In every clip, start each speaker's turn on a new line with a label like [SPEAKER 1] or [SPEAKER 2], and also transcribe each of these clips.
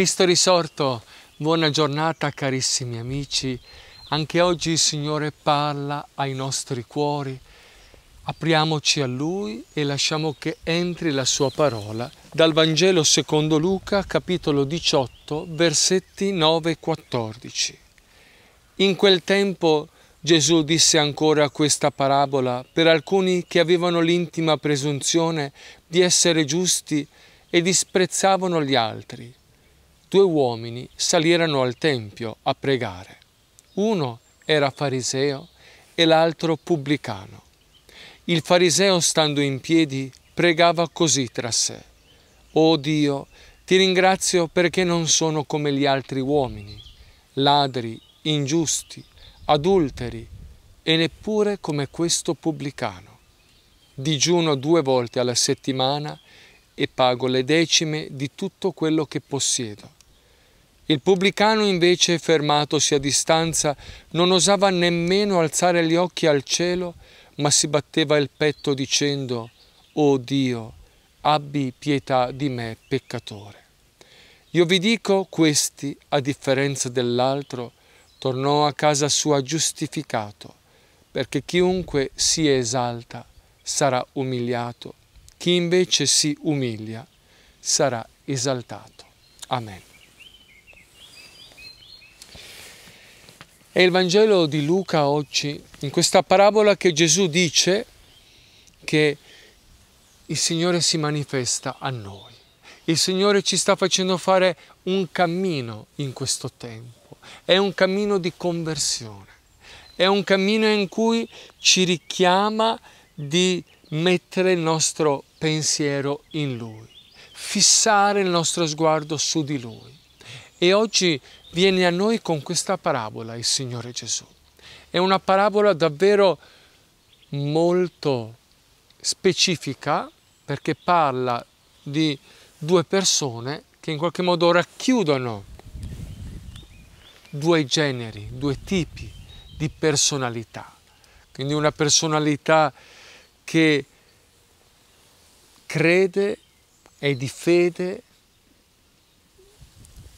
[SPEAKER 1] Cristo risorto, buona giornata carissimi amici. Anche oggi il Signore parla ai nostri cuori. Apriamoci a Lui e lasciamo che entri la Sua parola. Dal Vangelo secondo Luca, capitolo 18, versetti 9 e 14. In quel tempo Gesù disse ancora questa parabola per alcuni che avevano l'intima presunzione di essere giusti e disprezzavano gli altri due uomini salirono al Tempio a pregare. Uno era fariseo e l'altro pubblicano. Il fariseo, stando in piedi, pregava così tra sé. O oh Dio, ti ringrazio perché non sono come gli altri uomini, ladri, ingiusti, adulteri, e neppure come questo pubblicano. Digiuno due volte alla settimana e pago le decime di tutto quello che possiedo. Il pubblicano invece, fermatosi a distanza, non osava nemmeno alzare gli occhi al cielo, ma si batteva il petto dicendo, O oh Dio, abbi pietà di me, peccatore. Io vi dico, questi, a differenza dell'altro, tornò a casa sua giustificato, perché chiunque si esalta sarà umiliato, chi invece si umilia sarà esaltato. Amen. È il Vangelo di Luca oggi, in questa parabola che Gesù dice che il Signore si manifesta a noi. Il Signore ci sta facendo fare un cammino in questo tempo. È un cammino di conversione. È un cammino in cui ci richiama di mettere il nostro pensiero in Lui, fissare il nostro sguardo su di Lui. E oggi viene a noi con questa parabola il Signore Gesù. È una parabola davvero molto specifica perché parla di due persone che in qualche modo racchiudono due generi, due tipi di personalità. Quindi una personalità che crede, è di fede,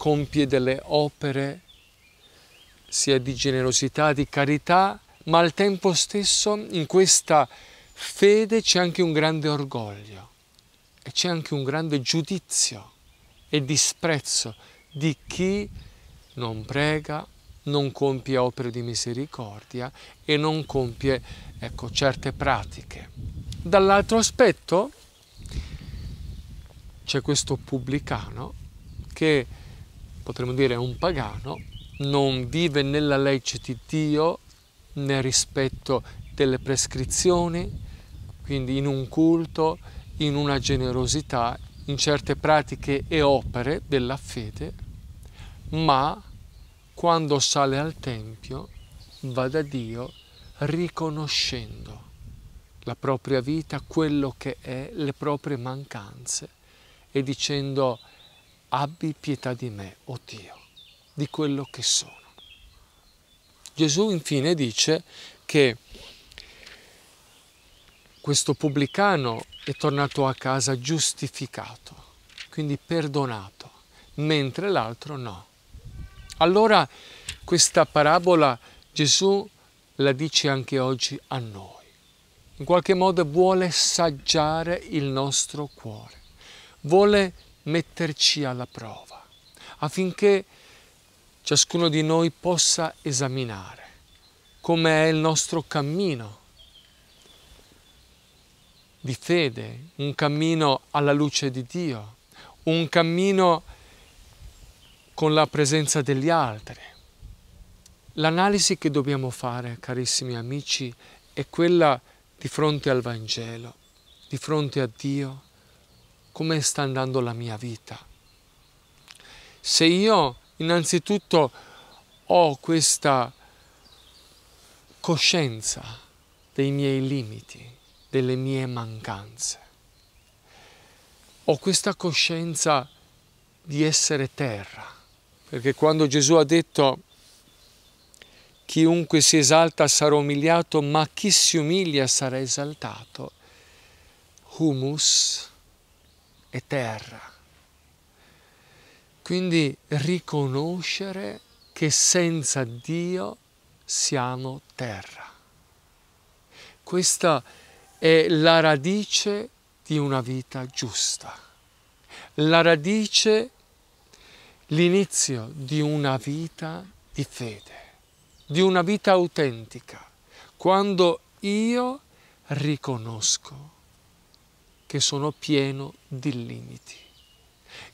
[SPEAKER 1] compie delle opere sia di generosità, di carità, ma al tempo stesso in questa fede c'è anche un grande orgoglio e c'è anche un grande giudizio e disprezzo di chi non prega, non compie opere di misericordia e non compie ecco, certe pratiche. Dall'altro aspetto c'è questo pubblicano che potremmo dire un pagano, non vive nella legge di Dio, nel rispetto delle prescrizioni, quindi in un culto, in una generosità, in certe pratiche e opere della fede, ma quando sale al Tempio va da Dio riconoscendo la propria vita, quello che è, le proprie mancanze e dicendo abbi pietà di me, o oh Dio, di quello che sono. Gesù infine dice che questo pubblicano è tornato a casa giustificato, quindi perdonato, mentre l'altro no. Allora questa parabola Gesù la dice anche oggi a noi. In qualche modo vuole saggiare il nostro cuore, vuole metterci alla prova, affinché ciascuno di noi possa esaminare come è il nostro cammino di fede, un cammino alla luce di Dio, un cammino con la presenza degli altri. L'analisi che dobbiamo fare, carissimi amici, è quella di fronte al Vangelo, di fronte a Dio, come sta andando la mia vita. Se io innanzitutto ho questa coscienza dei miei limiti, delle mie mancanze, ho questa coscienza di essere terra, perché quando Gesù ha detto chiunque si esalta sarà umiliato, ma chi si umilia sarà esaltato, humus, e terra. Quindi riconoscere che senza Dio siamo terra. Questa è la radice di una vita giusta, la radice, l'inizio di una vita di fede, di una vita autentica, quando io riconosco che sono pieno di limiti.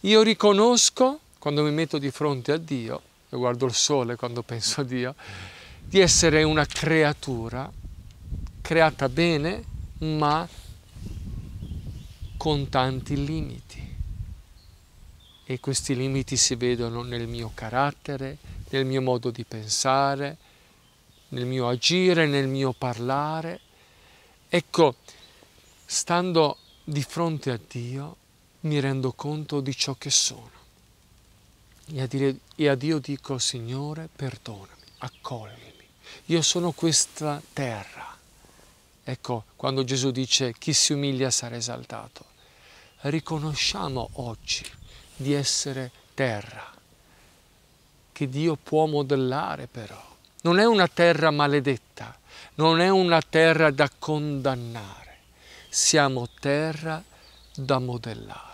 [SPEAKER 1] Io riconosco, quando mi metto di fronte a Dio, e guardo il sole quando penso a Dio, di essere una creatura creata bene, ma con tanti limiti. E questi limiti si vedono nel mio carattere, nel mio modo di pensare, nel mio agire, nel mio parlare. Ecco, stando di fronte a Dio mi rendo conto di ciò che sono. E a, dire, e a Dio dico, Signore, perdonami, accoglimi. Io sono questa terra. Ecco, quando Gesù dice, chi si umilia sarà esaltato. Riconosciamo oggi di essere terra, che Dio può modellare però. Non è una terra maledetta, non è una terra da condannare siamo terra da modellare.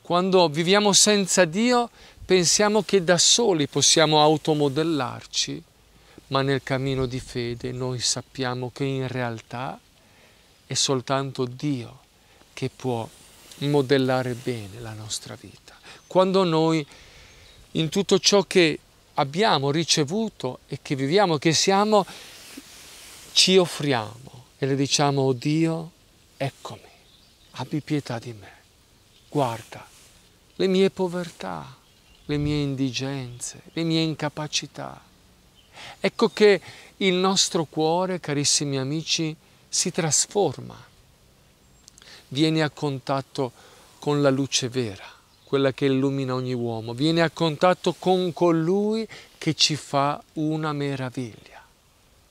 [SPEAKER 1] Quando viviamo senza Dio pensiamo che da soli possiamo automodellarci, ma nel cammino di fede noi sappiamo che in realtà è soltanto Dio che può modellare bene la nostra vita. Quando noi in tutto ciò che abbiamo ricevuto e che viviamo, che siamo, ci offriamo e le diciamo, oh Dio, eccomi, abbi pietà di me, guarda le mie povertà, le mie indigenze, le mie incapacità. Ecco che il nostro cuore, carissimi amici, si trasforma, viene a contatto con la luce vera, quella che illumina ogni uomo, viene a contatto con colui che ci fa una meraviglia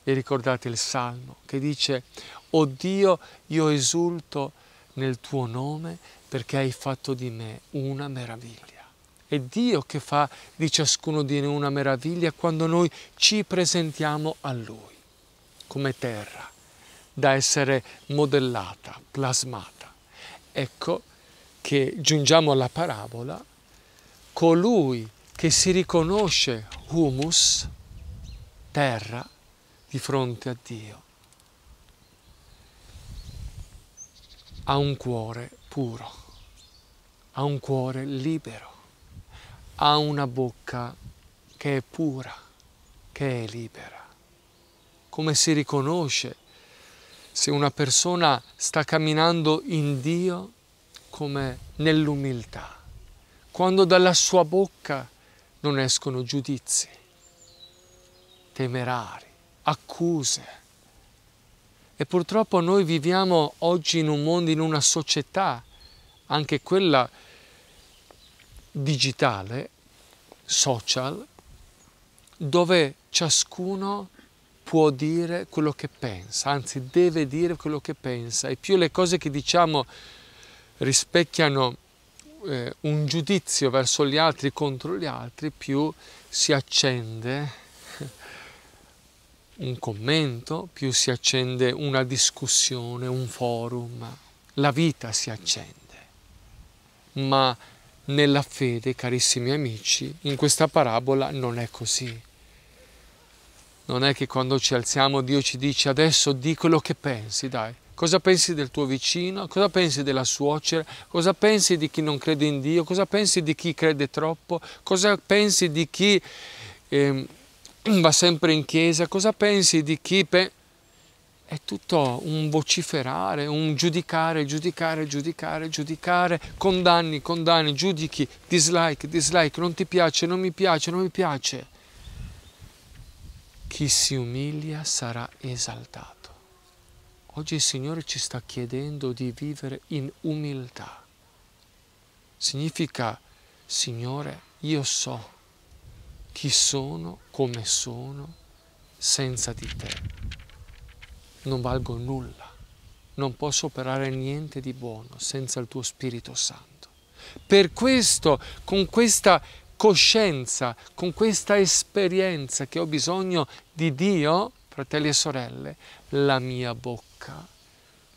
[SPEAKER 1] e ricordate il Salmo che dice, o Dio, io esulto nel tuo nome perché hai fatto di me una meraviglia. È Dio che fa di ciascuno di noi una meraviglia quando noi ci presentiamo a Lui, come terra, da essere modellata, plasmata. Ecco che giungiamo alla parabola, colui che si riconosce humus, terra, di fronte a Dio. Ha un cuore puro, ha un cuore libero, ha una bocca che è pura, che è libera. Come si riconosce se una persona sta camminando in Dio come nell'umiltà, quando dalla sua bocca non escono giudizi temerari, accuse. E purtroppo noi viviamo oggi in un mondo, in una società, anche quella digitale, social, dove ciascuno può dire quello che pensa, anzi deve dire quello che pensa e più le cose che diciamo rispecchiano eh, un giudizio verso gli altri contro gli altri, più si accende un commento, più si accende una discussione, un forum. La vita si accende. Ma nella fede, carissimi amici, in questa parabola non è così. Non è che quando ci alziamo Dio ci dice adesso di quello che pensi, dai. Cosa pensi del tuo vicino? Cosa pensi della suocera? Cosa pensi di chi non crede in Dio? Cosa pensi di chi crede troppo? Cosa pensi di chi... Eh, Mm, va sempre in chiesa, cosa pensi di chi... Pe è tutto un vociferare, un giudicare, giudicare, giudicare, giudicare, condanni, condanni, giudichi, dislike, dislike, non ti piace, non mi piace, non mi piace. Chi si umilia sarà esaltato. Oggi il Signore ci sta chiedendo di vivere in umiltà. Significa, Signore, io so chi sono, come sono, senza di te. Non valgo nulla, non posso operare niente di buono senza il tuo Spirito Santo. Per questo, con questa coscienza, con questa esperienza che ho bisogno di Dio, fratelli e sorelle, la mia bocca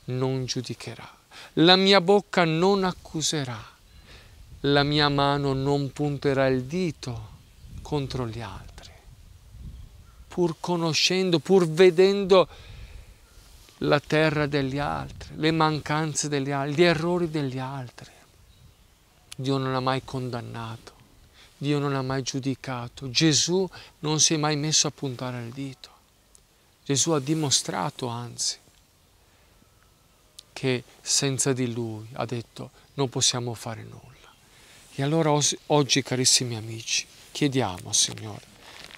[SPEAKER 1] non giudicherà, la mia bocca non accuserà, la mia mano non punterà il dito contro gli altri, pur conoscendo, pur vedendo la terra degli altri, le mancanze degli altri, gli errori degli altri. Dio non ha mai condannato, Dio non ha mai giudicato, Gesù non si è mai messo a puntare il dito. Gesù ha dimostrato anzi che senza di lui, ha detto, non possiamo fare nulla. E allora oggi, carissimi amici, Chiediamo, Signore,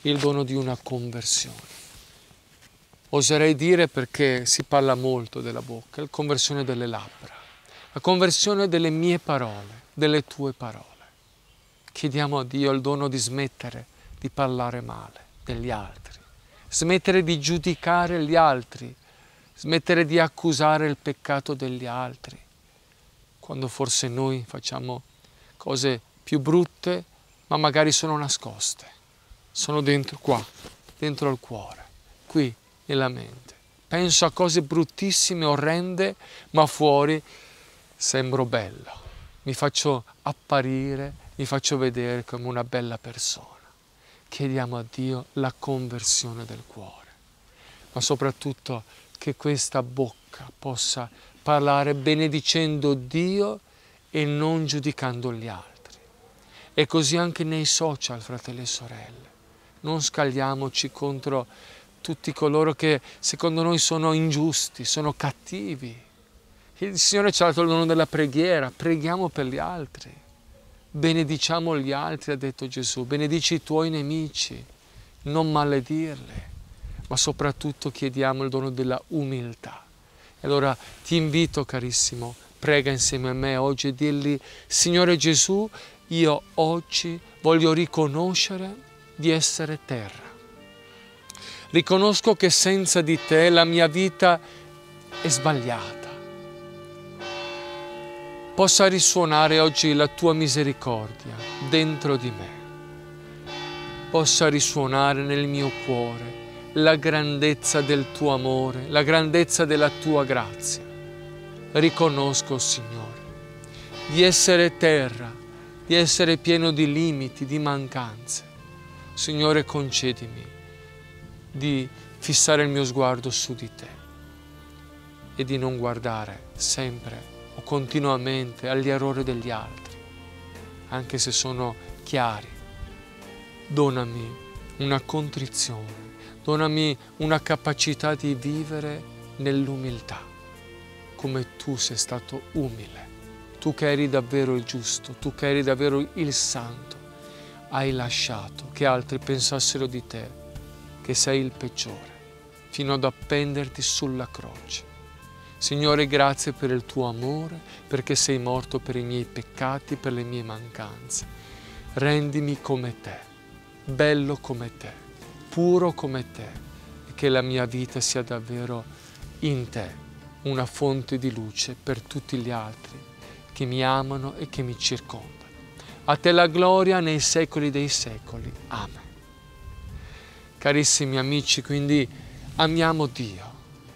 [SPEAKER 1] il dono di una conversione. Oserei dire perché si parla molto della bocca, la conversione delle labbra, la conversione delle mie parole, delle tue parole. Chiediamo a Dio il dono di smettere di parlare male degli altri, smettere di giudicare gli altri, smettere di accusare il peccato degli altri, quando forse noi facciamo cose più brutte ma magari sono nascoste, sono dentro qua, dentro al cuore, qui nella mente. Penso a cose bruttissime, orrende, ma fuori sembro bello. Mi faccio apparire, mi faccio vedere come una bella persona. Chiediamo a Dio la conversione del cuore, ma soprattutto che questa bocca possa parlare benedicendo Dio e non giudicando gli altri e così anche nei social, fratelli e sorelle. Non scagliamoci contro tutti coloro che secondo noi sono ingiusti, sono cattivi. Il Signore ci ha dato il dono della preghiera, preghiamo per gli altri. Benediciamo gli altri, ha detto Gesù, benedici i tuoi nemici, non maledirli, ma soprattutto chiediamo il dono della umiltà. E allora ti invito, carissimo, prega insieme a me oggi e dirgli, Signore Gesù, io oggi voglio riconoscere di essere terra. Riconosco che senza di te la mia vita è sbagliata. Possa risuonare oggi la tua misericordia dentro di me. Possa risuonare nel mio cuore la grandezza del tuo amore, la grandezza della tua grazia. Riconosco, Signore, di essere terra di essere pieno di limiti, di mancanze. Signore, concedimi di fissare il mio sguardo su di te e di non guardare sempre o continuamente agli errori degli altri, anche se sono chiari. Donami una contrizione, donami una capacità di vivere nell'umiltà, come tu sei stato umile tu che eri davvero il giusto, tu che eri davvero il santo, hai lasciato che altri pensassero di te che sei il peggiore, fino ad appenderti sulla croce. Signore, grazie per il tuo amore, perché sei morto per i miei peccati, per le mie mancanze. Rendimi come te, bello come te, puro come te, e che la mia vita sia davvero in te, una fonte di luce per tutti gli altri che mi amano e che mi circondano. A te la gloria nei secoli dei secoli. Amen. Carissimi amici, quindi amiamo Dio,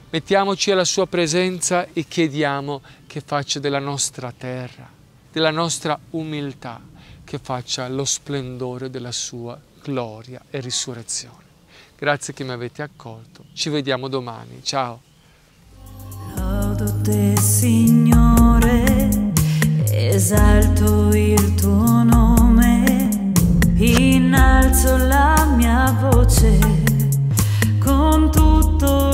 [SPEAKER 1] mettiamoci alla sua presenza e chiediamo che faccia della nostra terra, della nostra umiltà, che faccia lo splendore della sua gloria e risurrezione. Grazie che mi avete accolto. Ci vediamo domani. Ciao.
[SPEAKER 2] Laudo te, Signore. Esalto il tuo nome, innalzo la mia voce con tutto il